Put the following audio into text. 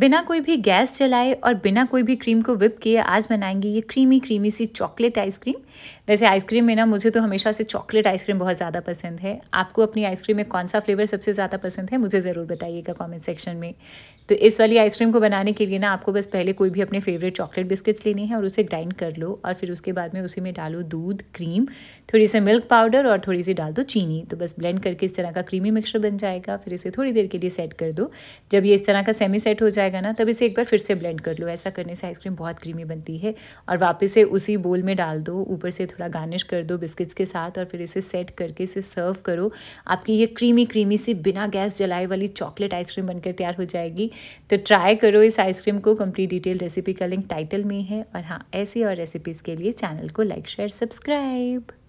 बिना कोई भी गैस चलाए और बिना कोई भी क्रीम को विप किए आज बनाएंगे ये क्रीमी क्रीमी सी चॉकलेट आइसक्रीम वैसे आइसक्रीम में ना मुझे तो हमेशा से चॉकलेट आइसक्रीम बहुत ज़्यादा पसंद है आपको अपनी आइसक्रीम में कौन सा फ्लेवर सबसे ज़्यादा पसंद है मुझे ज़रूर बताइएगा कमेंट सेक्शन में तो इस वाली आइसक्रीम को बनाने के लिए ना आपको बस पहले कोई भी अपने फेवरेट चॉकलेट बिस्किट्स लेने हैं और उसे ग्राइंड कर लो और फिर उसके बाद में उसी में डालो दूध क्रीम थोड़ी सी मिल्क पाउडर और थोड़ी सी डाल दो चीनी तो बस ब्लेंड करके इस तरह का क्रीमी मिक्सचर बन जाएगा फिर इसे थोड़ी देर के लिए सेट कर दो जब ये इस तरह का सेमी सेट हो जाएगा ना तब इसे एक बार फिर से ब्लेंड कर लो ऐसा करने से आइसक्रीम बहुत क्रीमी बनती है और वापस से उसी बोल में डाल दो ऊपर से थोड़ा गार्निश कर दो बिस्किट्स के साथ और फिर इसे सेट करके इसे सर्व करो आपकी ये क्रीमी क्रीमी सी बिना गैस जलाए वाली चॉकलेट आइसक्रीम बनकर तैयार हो जाएगी तो ट्राई करो इस आइसक्रीम को कंप्लीट डिटेल रेसिपी का लिंक टाइटल में है और हाँ ऐसी और रेसिपीज़ के लिए चैनल को लाइक शेयर सब्सक्राइब